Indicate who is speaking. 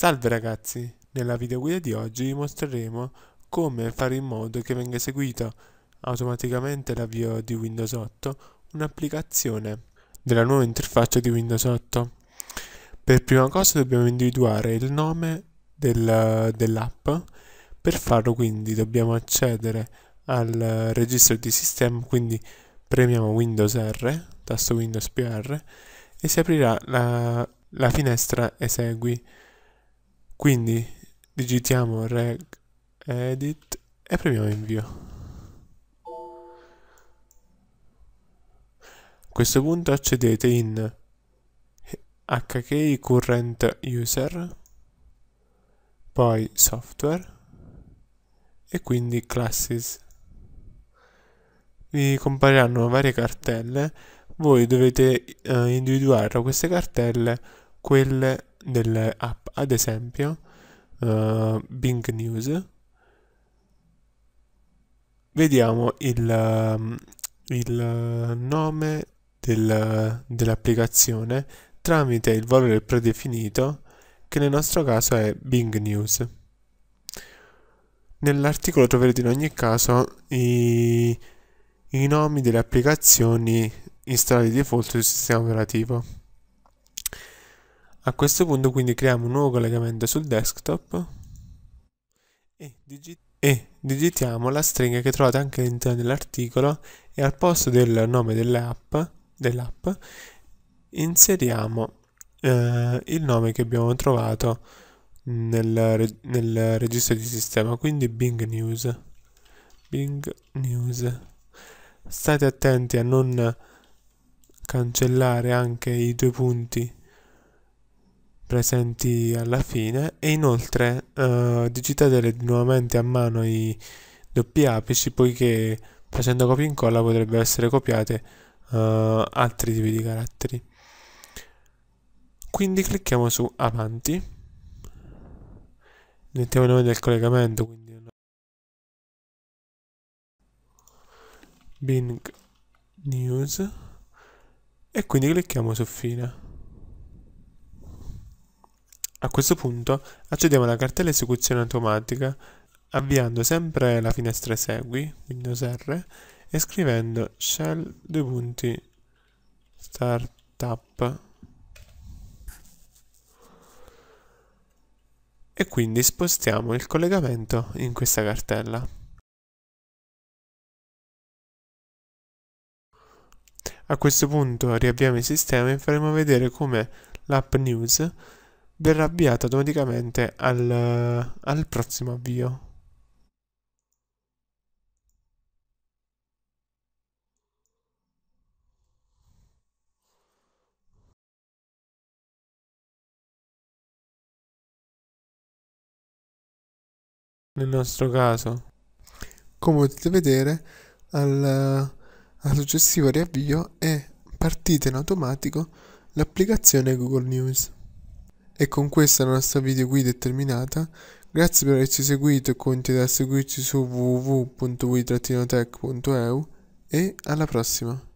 Speaker 1: Salve ragazzi, nella videoguida di oggi vi mostreremo come fare in modo che venga eseguito automaticamente l'avvio di Windows 8 un'applicazione della nuova interfaccia di Windows 8. Per prima cosa dobbiamo individuare il nome del, dell'app, per farlo quindi dobbiamo accedere al registro di sistema, quindi premiamo Windows R, tasto Windows più R, e si aprirà la, la finestra Esegui quindi digitiamo reg edit e premiamo invio. A questo punto accedete in HK current user, poi software e quindi classes. Vi compariranno varie cartelle, voi dovete eh, individuare tra queste cartelle quelle delle app, ad esempio uh, Bing News, vediamo il, ehm, il nome del, dell'applicazione tramite il valore predefinito che nel nostro caso è Bing News. Nell'articolo troverete in ogni caso i, i nomi delle applicazioni installate di default sul sistema operativo. A questo punto quindi creiamo un nuovo collegamento sul desktop e, digit e digitiamo la stringa che trovate anche all'interno dell'articolo e al posto del nome dell'app dell inseriamo eh, il nome che abbiamo trovato nel, reg nel registro di sistema, quindi Bing News. Bing News. State attenti a non cancellare anche i due punti presenti alla fine e inoltre eh, digitate nuovamente a mano i doppi apici poiché facendo copia e incolla potrebbero essere copiate eh, altri tipi di caratteri quindi clicchiamo su avanti mettiamo il nome del collegamento quindi Bing News e quindi clicchiamo su fine a questo punto accediamo alla cartella esecuzione automatica avviando sempre la finestra esegui, Windows R, e scrivendo shell due punti startup e quindi spostiamo il collegamento in questa cartella. A questo punto riavviamo il sistema e faremo vedere come l'app news verrà avviato automaticamente al, al prossimo avvio. Nel nostro caso, come potete vedere, al, al successivo riavvio è partita in automatico l'applicazione Google News. E con questa la nostra guida è terminata. Grazie per averci seguito e continuate a seguirci su www.wii-tech.eu e alla prossima!